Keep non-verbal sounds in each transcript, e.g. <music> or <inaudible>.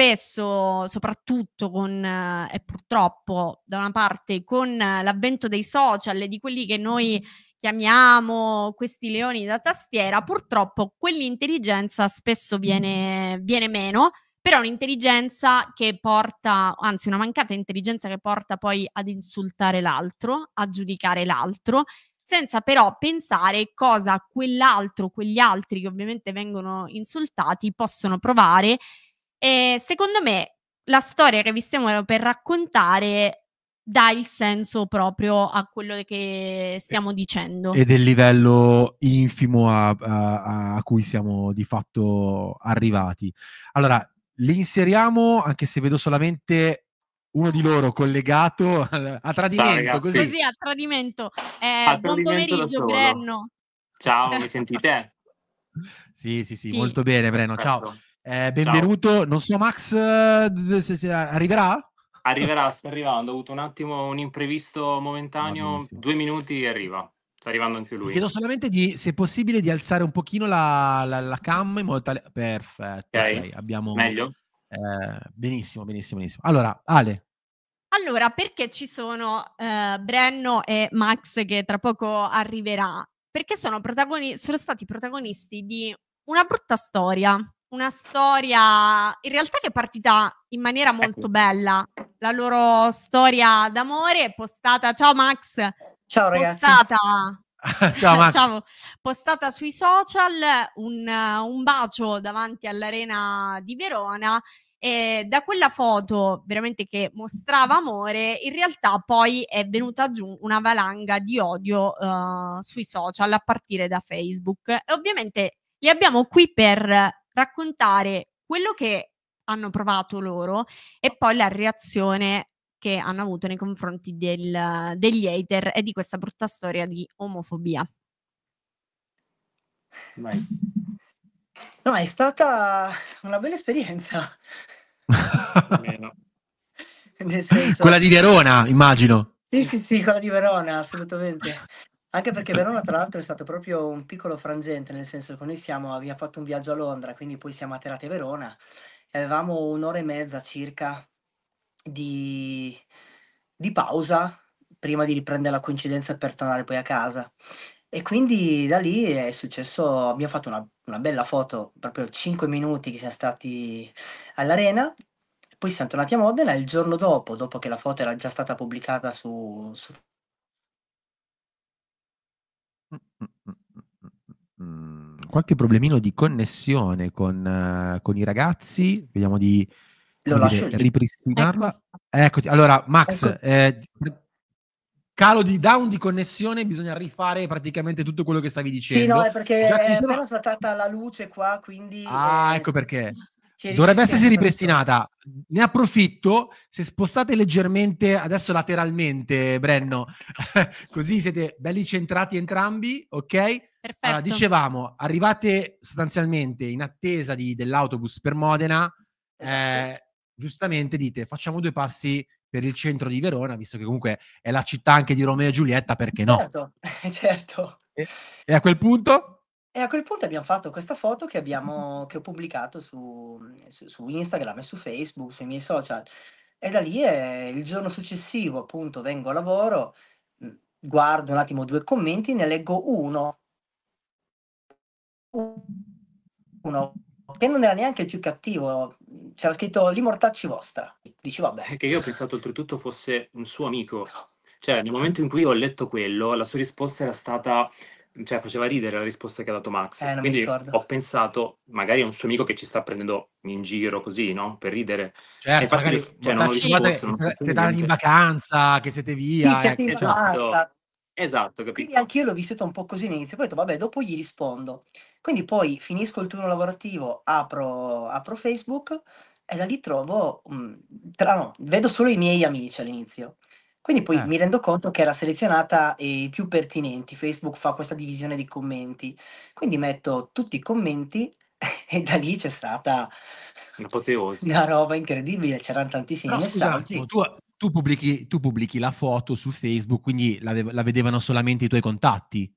Spesso, soprattutto con, eh, e purtroppo da una parte con eh, l'avvento dei social e di quelli che noi chiamiamo questi leoni da tastiera, purtroppo quell'intelligenza spesso viene, viene meno però un'intelligenza che porta, anzi una mancata intelligenza che porta poi ad insultare l'altro, a giudicare l'altro senza però pensare cosa quell'altro, quegli altri che ovviamente vengono insultati possono provare. E secondo me la storia che vi stiamo per raccontare dà il senso proprio a quello che stiamo dicendo. E del livello infimo a, a, a cui siamo di fatto arrivati. Allora, li inseriamo, anche se vedo solamente uno di loro collegato a tradimento. Ciao, così. così. a tradimento. Eh, a buon tradimento pomeriggio, Brenno. Ciao, mi <laughs> sentite? sì, sì, sì, sì, molto bene, Brenno. Ciao. Eh, benvenuto. Ciao. Non so, Max, eh, se, se arriverà? Arriverà, sta arrivando. Ho avuto un attimo un imprevisto momentaneo. No, Due minuti e arriva. Sta arrivando anche lui. Ti chiedo solamente di, se possibile, di alzare un pochino la, la, la cam in modo tale... Perfetto. Okay. Okay. Abbiamo... Meglio? Eh, benissimo, benissimo, benissimo. Allora, Ale. Allora, perché ci sono eh, Brenno e Max che tra poco arriverà? Perché sono, protagoni- sono stati protagonisti di una brutta storia, una storia in realtà che è partita in maniera molto ecco. bella, la loro storia d'amore è postata, ciao Max, ciao ragazzi, postata <laughs> Ciao Max. Ciao. Postata sui social, un, un bacio davanti all'arena di Verona e da quella foto veramente che mostrava amore, in realtà poi è venuta giù una valanga di odio uh, sui social a partire da Facebook. E ovviamente li abbiamo qui per raccontare quello che hanno provato loro e poi la reazione che hanno avuto nei confronti del, degli hater e di questa brutta storia di omofobia. Vai. No, è stata una bella esperienza. senso... Quella di Verona, immagino. Sì, sì, sì, quella di Verona, assolutamente. Anche perché Verona, tra l'altro, è stato proprio un piccolo frangente, nel senso che noi siamo, abbiamo fatto un viaggio a Londra, quindi poi siamo atterrati a Verona e avevamo un'ora e mezza circa di, di pausa prima di riprendere la coincidenza per tornare poi a casa. E quindi da lì è successo, abbiamo fatto una, una bella foto, proprio 5 minuti che siamo stati all'arena, poi siamo tornati a Modena il giorno dopo, dopo che la foto era già stata pubblicata su... su... Mm, mm, mm, Qualche problemino di connessione con, uh, con i ragazzi, vediamo di lo lascio lì. ripristinarla. Ecco. Eccoti. Allora, Max, ecco. eh, calo di down di connessione, bisogna rifare praticamente tutto quello che stavi dicendo. Sì, no, è perché è sono... appena saltata la luce qua, quindi... Ah, eh... ecco perché. Dovrebbe essersi ripristinata. Ne approfitto, se spostate leggermente, adesso lateralmente, Brenno, <laughs> così siete belli centrati entrambi, ok? Perfetto. Allora, dicevamo, arrivate sostanzialmente in attesa di, dell'autobus per Modena, esatto. eh, giustamente dite facciamo due passi per il centro di Verona, visto che comunque è la città anche di Romeo e Giulietta, perché no? Certo, <laughs> eh, certo. E, e a quel punto? E a quel punto abbiamo fatto questa foto che, abbiamo, mm-hmm. che ho pubblicato su, su, Instagram e su Facebook, sui miei social. E da lì eh, il giorno successivo, appunto, vengo a lavoro, mm, guardo un attimo due commenti, ne leggo uno. Uno che non era neanche il più cattivo, c'era scritto l'immortacci vostra. Dici, vabbè. Che io ho pensato oltretutto fosse un suo amico. Cioè, nel momento in cui ho letto quello, la sua risposta era stata cioè faceva ridere la risposta che ha dato Max. Eh, Quindi ho pensato, magari è un suo amico che ci sta prendendo in giro così, no? Per ridere. Certo, infatti, magari cioè, non risposto, siete, non siete andati in vacanza, che siete via. Sì, siete ecco, in cioè. esatto. Esatto, capito. Quindi anche io l'ho vissuta un po' così all'inizio, poi ho detto vabbè, dopo gli rispondo. Quindi poi finisco il turno lavorativo, apro, apro Facebook e da lì trovo, mh, mm, tra, no, vedo solo i miei amici all'inizio. Quindi poi Eh. mi rendo conto che era selezionata i più pertinenti, Facebook fa questa divisione di commenti. Quindi metto tutti i commenti <laughs> e da lì c'è stata Un'apoteosi. una roba incredibile, c'erano tantissimi Però messaggi. attimo, tu, tu pubblichi, tu pubblichi la foto su Facebook, quindi la, la vedevano solamente i tuoi contatti.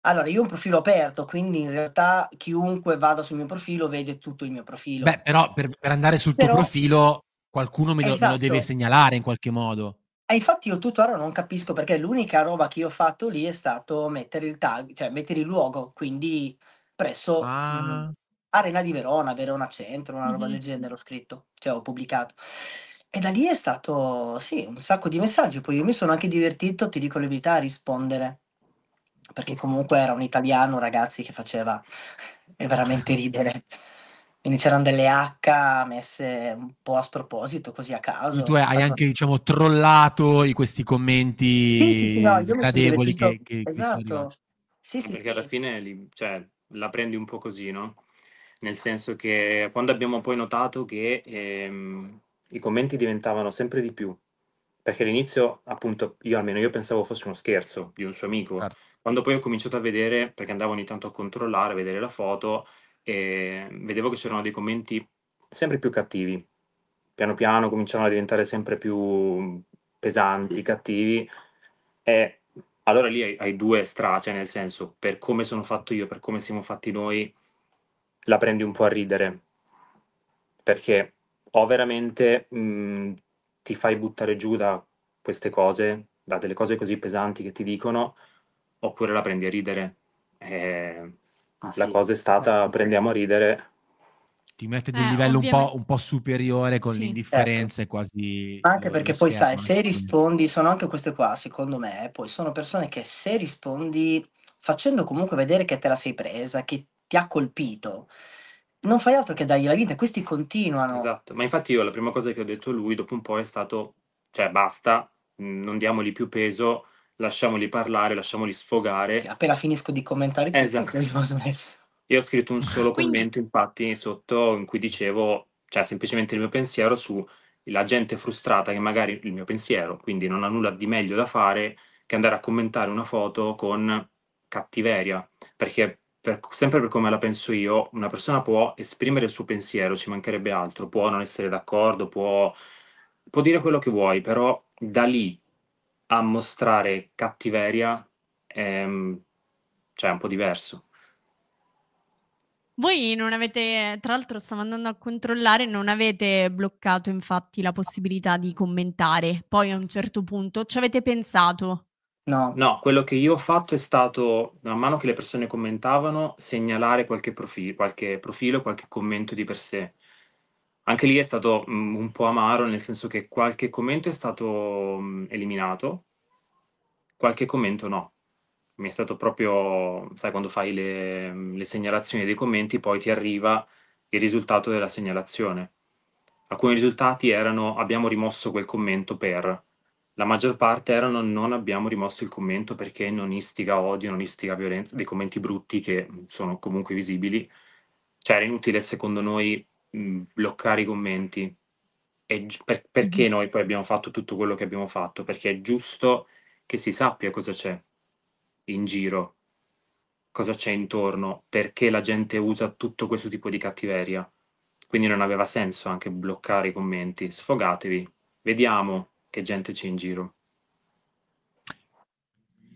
Allora, io ho un profilo aperto, quindi in realtà chiunque vada sul mio profilo vede tutto il mio profilo. Beh, però per, per andare sul però, tuo profilo qualcuno me lo, esatto. me lo, esatto. deve segnalare in qualche modo. E infatti io tuttora non capisco perché l'unica roba che io ho fatto lì è stato mettere il tag, cioè mettere il luogo, quindi presso ah. mh, Arena di Verona, Verona Centro, una roba mm-hmm. del genere ho scritto, cioè ho pubblicato. E da lì è stato, sì, un sacco di messaggi. Poi io mi sono anche divertito, ti dico la verità, a rispondere. Perché comunque era un italiano, ragazzi, che faceva eh, veramente ridere. Quindi c'erano delle H messe un po' a sproposito, così a caso. Tu hai caso. anche, diciamo, trollato questi commenti sì, sì, sì, no, sgradevoli che, che, Esatto. sì, sì, perché alla fine li, cioè, la prendi un po' così, no? Nel senso che quando abbiamo poi notato che... Ehm, i commenti diventavano sempre di più, perché all'inizio, appunto, io almeno io pensavo fosse uno scherzo di un suo amico. Certo. Quando poi ho cominciato a vedere, perché andavo ogni tanto a controllare, a vedere la foto, e vedevo che c'erano dei commenti sempre più cattivi. Piano piano cominciavano a diventare sempre più pesanti, sì. cattivi. E allora lì hai, hai due strade, cioè nel senso, per come sono fatto io, per come siamo fatti noi, la prendi un po' a ridere. Perché o veramente mh, mhmm, ti fai buttare giù da queste cose, da delle cose così pesanti che ti dicono, oppure la prendi a ridere. Eh, ah, sì. La cosa è stata eh. prendiamo a ridere. Ti mette di un eh, livello un po', un po', superiore con sì. l'indifferenza certo. quasi... Eh, anche perché poi sai, se rispondi, sono anche queste qua, secondo me, poi sono persone che se rispondi facendo comunque vedere che te la sei presa, che ti ha colpito, non fai altro che dargli la vita, questi continuano. Esatto, ma infatti io la prima cosa che ho detto a lui dopo un po' è stato, cioè basta, mm, non diamogli più peso, lasciamoli parlare, lasciamoli sfogare. Sì, appena finisco di commentare tutto, esatto. abbiamo smesso. Io ho scritto un solo Quindi... commento infatti sotto in cui dicevo, cioè semplicemente il mio pensiero sulla gente frustrata che magari il mio pensiero, quindi non ha nulla di meglio da fare che andare a commentare una foto con cattiveria, perché per, sempre per come la penso io, una persona può esprimere il suo pensiero, ci mancherebbe altro, può non essere d'accordo, può, può dire quello che vuoi, però da lì a mostrare cattiveria è, ehm, cioè, è un po' diverso. Voi non avete, tra l'altro stavo andando a controllare, non avete bloccato infatti la possibilità di commentare, poi a un certo punto ci avete pensato, No. No, quello che io ho fatto è stato, man mano che le persone commentavano, segnalare qualche profilo, qualche, profilo, qualche commento di per sé. Anche lì è stato mm, un po' amaro, nel senso che qualche commento è stato mm, eliminato, qualche commento no. Mi è stato proprio, sai, quando fai le, mm, le segnalazioni dei commenti, poi ti arriva il risultato della segnalazione. Alcuni risultati erano abbiamo rimosso quel commento per, la maggior parte erano non abbiamo rimosso il commento perché non istiga odio, non istiga violenza, dei commenti brutti che mm, sono comunque visibili. Cioè era inutile secondo noi mm, bloccare i commenti. E per, perché mhm. noi poi abbiamo fatto tutto quello che abbiamo fatto? Perché è giusto che si sappia cosa c'è in giro, cosa c'è intorno, perché la gente usa tutto questo tipo di cattiveria. Quindi non aveva senso anche bloccare i commenti. Sfogatevi, vediamo, che gente c'è in giro.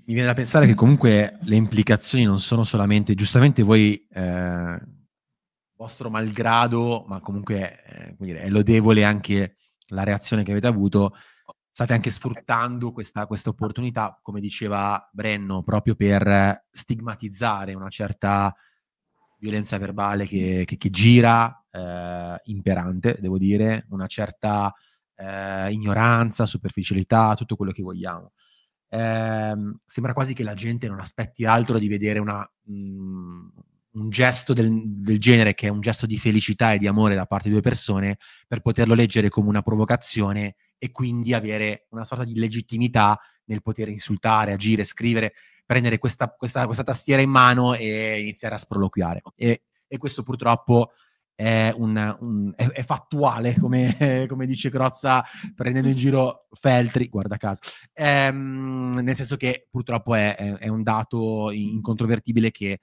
Mi viene da pensare che comunque le implicazioni non sono solamente, giustamente voi, eh, vostro malgrado, ma comunque eh, dire, è lodevole anche la reazione che avete avuto, state anche sfruttando questa, opportunità, come diceva Brenno, proprio per stigmatizzare una certa violenza verbale che, che, che gira, eh, imperante, devo dire, una certa eh, ignoranza, superficialità, tutto quello che vogliamo. Eh, sembra quasi che la gente non aspetti altro di vedere una, mh, mm, un gesto del, del, genere, che è un gesto di felicità e di amore da parte di due persone, per poterlo leggere come una provocazione e quindi avere una sorta di legittimità nel poter insultare, agire, scrivere, prendere questa, questa, questa tastiera in mano e iniziare a sproloquiare. E, e questo purtroppo è, un, un, è, è fattuale, come, <laughs> come, dice Crozza prendendo in giro Feltri, guarda caso, ehm, nel senso che purtroppo è, è un dato incontrovertibile che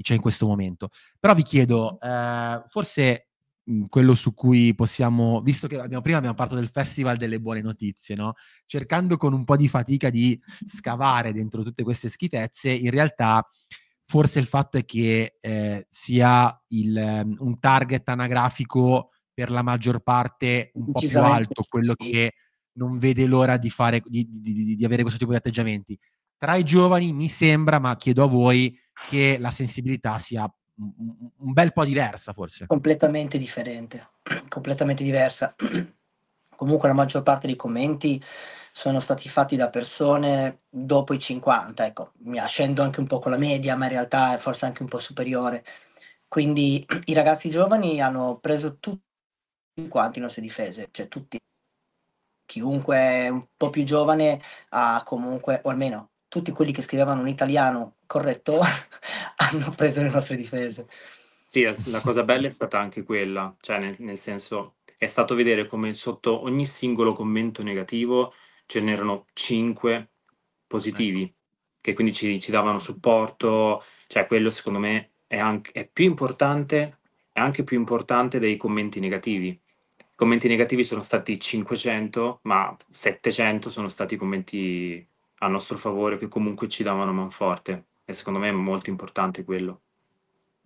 c'è in questo momento. Però vi chiedo, eh, forse quello su cui possiamo, visto che abbiamo, prima abbiamo parlato del Festival delle Buone Notizie, no? cercando con un po' di fatica di scavare dentro tutte queste schifezze, in realtà forse il fatto è che eh, sia il, ehm, un target anagrafico per la maggior parte un po' più alto, quello sì. che non vede l'ora di, fare, di, di, di avere questo tipo di atteggiamenti. Tra i giovani mi sembra, ma chiedo a voi, che la sensibilità sia un bel po' diversa forse. Completamente differente, completamente diversa. <clears throat> Comunque la maggior parte dei commenti sono stati fatti da persone dopo i 50, ecco, scendo anche un po' con la media, ma in realtà è forse anche un po' superiore. Quindi <clears throat> i ragazzi giovani hanno preso tutti quanti le nostre difese, cioè tutti. Chiunque è un po' più giovane ha comunque, o almeno tutti quelli che scrivevano un italiano corretto, <laughs> hanno preso le nostre difese. Sì, la cosa bella è stata anche quella, cioè nel, nel senso è stato vedere come sotto ogni singolo commento negativo ce n'erano 5 positivi, ecco. che quindi ci, ci, davano supporto, cioè quello secondo me è, anche, è più importante, è anche più importante dei commenti negativi. I commenti negativi sono stati 500, ma 700 sono stati commenti a nostro favore che comunque ci davano manforte e secondo me è molto importante quello.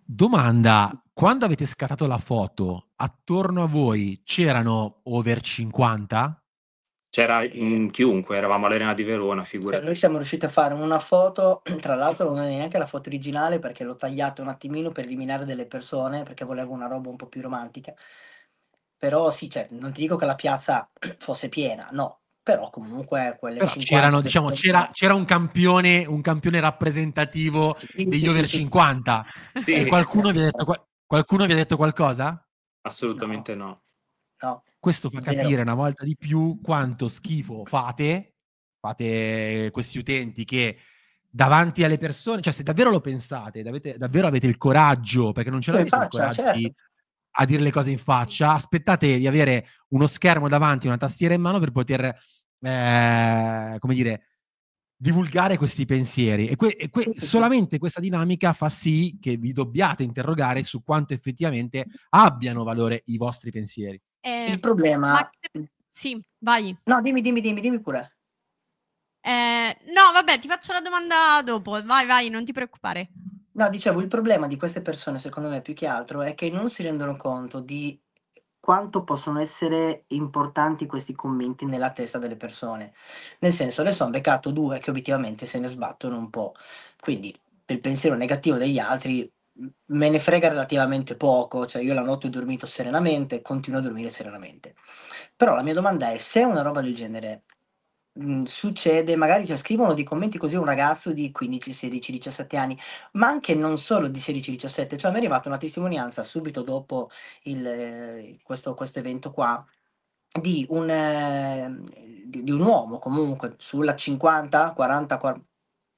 Domanda, quando avete scattato la foto, attorno a voi c'erano over 50? C'era in chiunque, eravamo all'Arena di Verona, figurati. Cioè, noi siamo riusciti a fare una foto, tra l'altro non è neanche la foto originale perché l'ho tagliata un attimino per eliminare delle persone perché volevo una roba un po' più romantica. Però sì, cioè, non ti dico che la piazza <clears throat> fosse piena, no, però comunque quelle però c'erano, diciamo, c'era, c'era un, campione, un campione rappresentativo sì, degli sì, over sì, 50 e qualcuno vi, detto, qualcuno vi, ha detto, qualcosa? assolutamente no, no. no. Questo fa capire una volta di più quanto schifo fate, fate questi utenti che davanti alle persone, cioè se davvero lo pensate, davvero, davvero avete il coraggio, perché non ce l'avete faccia, il coraggio certo. di, a dire le cose in faccia, aspettate di avere uno schermo davanti, una tastiera in mano per poter, eh, come dire, divulgare questi pensieri. E, que- e que- solamente questa dinamica fa sì che vi dobbiate interrogare su quanto effettivamente abbiano valore i vostri pensieri. Eh, il problema... Ma... Sì, vai. No, dimmi, dimmi, dimmi, dimmi pure. Eh, no, vabbè, ti faccio la domanda dopo. Vai, vai, non ti preoccupare. No, dicevo, il problema di queste persone, secondo me, più che altro, è che non si rendono conto di quanto possono essere importanti questi commenti nella testa delle persone. Nel senso, adesso hanno beccato due che obiettivamente se ne sbattono un po'. Quindi il pensiero negativo degli altri me ne frega relativamente poco, cioè io la notte ho dormito serenamente, continuo a dormire serenamente. Però la mia domanda è, se una roba del genere mh, succede, magari cioè, scrivono dei commenti così a un ragazzo di 15, 16, 17 anni, ma anche non solo di 16, 17, cioè mi è arrivata una testimonianza subito dopo il, eh, questo, questo evento qua, di un, eh, di, di un, uomo comunque sulla 50, 40, 40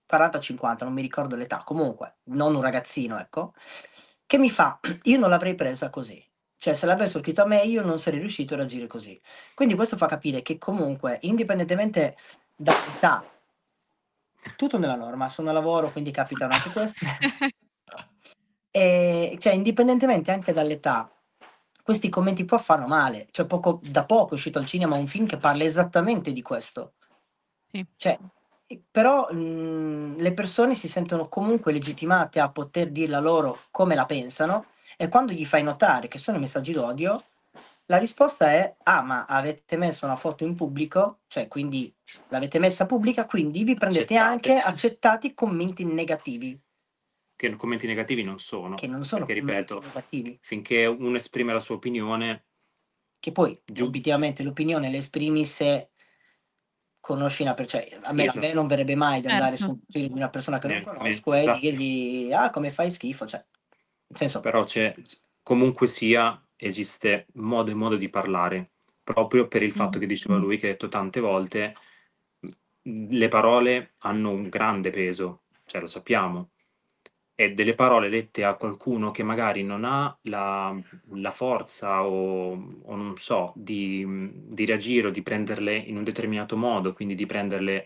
40-50, non mi ricordo l'età, comunque, non un ragazzino, ecco, che mi fa, <clears throat> io non l'avrei presa così. Cioè, se l'avessero scritto a me, io non sarei riuscito a reagire così. Quindi questo fa capire che comunque, indipendentemente dall'età, tutto nella norma, sono a lavoro, quindi capitano anche queste. <laughs> e, cioè, indipendentemente anche dall'età, questi commenti qua fanno male. Cioè, poco, da poco è uscito al cinema un film che parla esattamente di questo. Sì. Cioè, però mh, mhmm, le persone si sentono comunque legittimate a poter dirla loro come la pensano e quando gli fai notare che sono messaggi d'odio, la risposta è ah ma avete messo una foto in pubblico, cioè quindi l'avete messa pubblica, quindi vi prendete accettate. anche accettati commenti negativi. Che commenti negativi non sono. Che non sono perché, ripeto, negativi. finché uno esprime la sua opinione... Che poi, Giù. l'opinione la esprimi se conosci una persona, cioè, a me, sì, esatto. non verrebbe mai di andare certo. un film di una persona che non conosco e esatto. dirgli ah come fai schifo, cioè, nel senso... Però c'è, comunque sia, esiste modo e modo di parlare, proprio per il fatto mm-hmm. che diceva lui, che ha detto tante volte, le parole hanno un grande peso, cioè lo sappiamo, e delle parole dette a qualcuno che magari non ha la, la forza o, o, non so di, di, reagire o di prenderle in un determinato modo, quindi di prenderle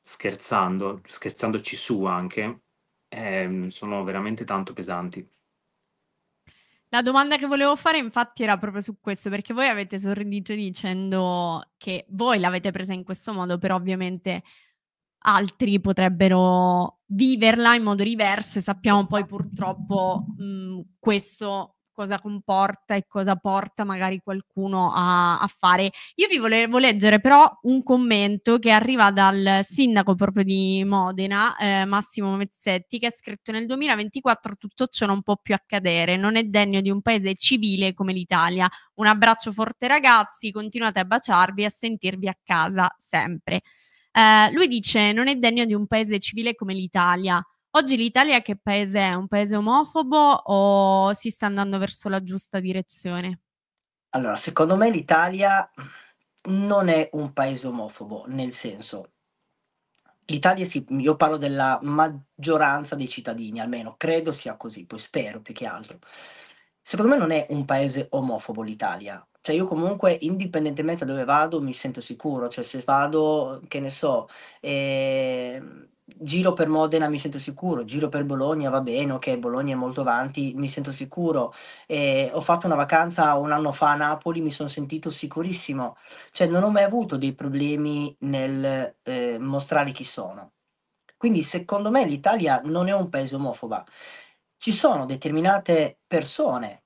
scherzando, scherzandoci su anche, eh, sono veramente tanto pesanti. La domanda che volevo fare infatti era proprio su questo, perché voi avete sorridito dicendo che voi l'avete presa in questo modo, però ovviamente altri potrebbero viverla in modo diverso e sappiamo poi esatto. purtroppo mh, mhmm, questo cosa comporta e cosa porta magari qualcuno a, a, fare. Io vi volevo leggere però un commento che arriva dal sindaco proprio di Modena, eh, Massimo Mezzetti, che ha scritto nel 2024 tutto ciò non può più accadere, non è degno di un paese civile come l'Italia. Un abbraccio forte ragazzi, continuate a baciarvi e a sentirvi a casa sempre. Eh, lui dice non è degno di un paese civile come l'Italia. Oggi l'Italia che paese è? Un paese omofobo o si sta andando verso la giusta direzione? Allora, secondo me l'Italia non è un paese omofobo, nel senso, l'Italia, si, io parlo della maggioranza dei cittadini, almeno credo sia così, poi spero più che altro. Secondo me non è un paese omofobo l'Italia, cioè io comunque indipendentemente da dove vado mi sento sicuro, cioè se vado, che ne so, eh, giro per Modena mi sento sicuro, giro per Bologna va bene, ok, Bologna è molto avanti, mi sento sicuro, eh, ho fatto una vacanza un anno fa a Napoli, mi sono sentito sicurissimo, cioè non ho mai avuto dei problemi nel eh, mostrare chi sono. Quindi secondo me l'Italia non è un paese omofoba. Ci sono determinate persone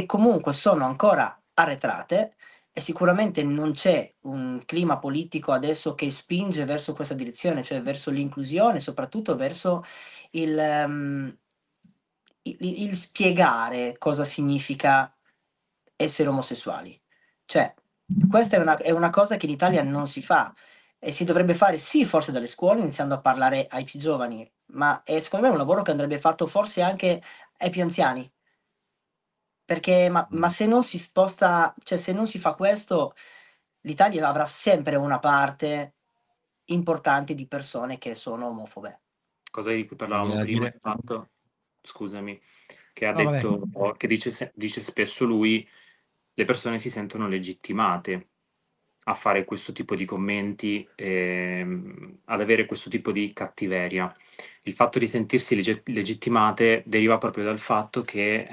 che comunque sono ancora arretrate e sicuramente non c'è un clima politico adesso che spinge verso questa direzione, cioè verso l'inclusione, soprattutto verso il, um, ehm, il, il spiegare cosa significa essere omosessuali. Cioè, questa è una, è una cosa che in Italia non si fa e si dovrebbe fare sì forse dalle scuole iniziando a parlare ai più giovani, ma è secondo me un lavoro che andrebbe fatto forse anche ai più anziani, perché ma, mm. ma, se non si sposta, cioè se non si fa questo, l'Italia avrà sempre una parte importante di persone che sono omofobe. Cosa di cui parlavamo eh, prima, dire... fatto, scusami, che ha no, detto, vabbè. che dice, dice spesso lui, le persone si sentono legittimate a fare questo tipo di commenti, ehm, ad avere questo tipo di cattiveria. Il fatto di sentirsi leg- legittimate deriva proprio dal fatto che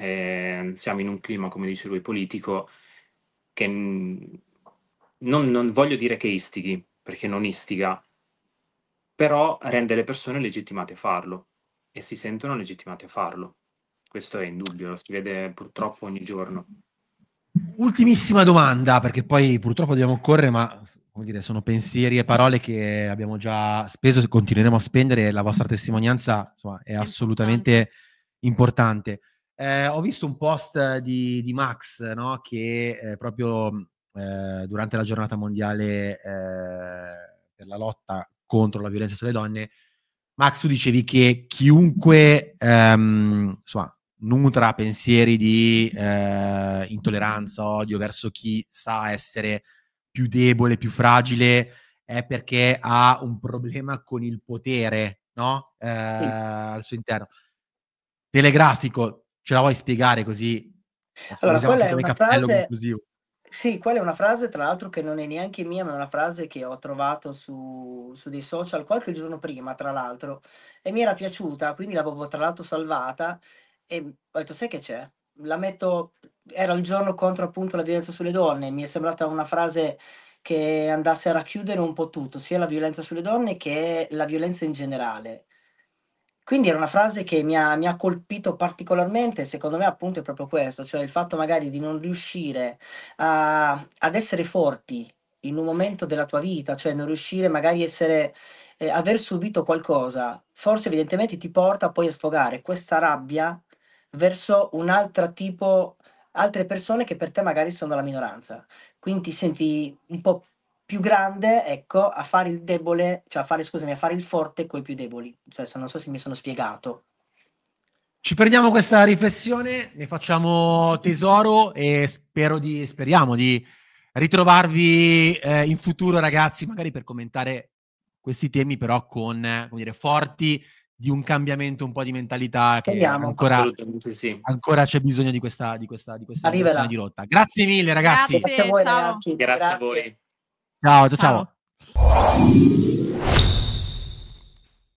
eh, siamo in un clima, come dice lui, politico, che non, non voglio dire che istighi, perché non istiga, però rende le persone legittimate a farlo e si sentono legittimate a farlo. Questo è indubbio, lo si vede purtroppo ogni giorno. Ultimissima domanda, perché poi purtroppo dobbiamo correre, ma come dire, sono pensieri e parole che abbiamo già speso e continueremo a spendere. La vostra testimonianza insomma, è assolutamente importante. Eh, ho visto un post di, di Max no? che eh, proprio eh, durante la giornata mondiale eh, per la lotta contro la violenza sulle donne, Max, tu dicevi che chiunque ehm, insomma, nutra pensieri di eh, intolleranza, odio verso chi sa essere più debole, più fragile, è perché ha un problema con il potere, no? Eh, sì. Al suo interno. Telegrafico, ce la vuoi spiegare così? Allora, quella è una frase... Conclusivo. Sì, quella è una frase, tra l'altro, che non è neanche mia, ma è una frase che ho trovato su, su dei social qualche giorno prima, tra l'altro, e mi era piaciuta, quindi l'avevo tra l'altro salvata e ho detto, sai che c'è? La metto, era il giorno contro appunto la violenza sulle donne, mi è sembrata una frase che andasse a racchiudere un po' tutto, sia la violenza sulle donne che la violenza in generale. Quindi era una frase che mi ha, mi ha colpito particolarmente, secondo me appunto è proprio questo, cioè il fatto magari di non riuscire a, ad essere forti in un momento della tua vita, cioè non riuscire magari a essere, eh, aver subito qualcosa, forse evidentemente ti porta poi a sfogare questa rabbia verso un altro tipo, altre persone che per te magari sono la minoranza. Quindi ti senti un po' più grande, ecco, a fare il debole, cioè a fare, scusami, a fare il forte coi più deboli. Cioè, non so se mi sono spiegato. Ci prendiamo questa riflessione, ne facciamo tesoro e spero di, speriamo di ritrovarvi eh, in futuro, ragazzi, magari per commentare questi temi, però con, come dire, forti di un cambiamento un po' di mentalità che Speriamo, ancora, sì. ancora, c'è bisogno di questa, di questa, di questa di rotta. Grazie mille ragazzi. Grazie, Grazie a voi ciao. ragazzi. Grazie, Grazie a voi. ciao. ciao. ciao.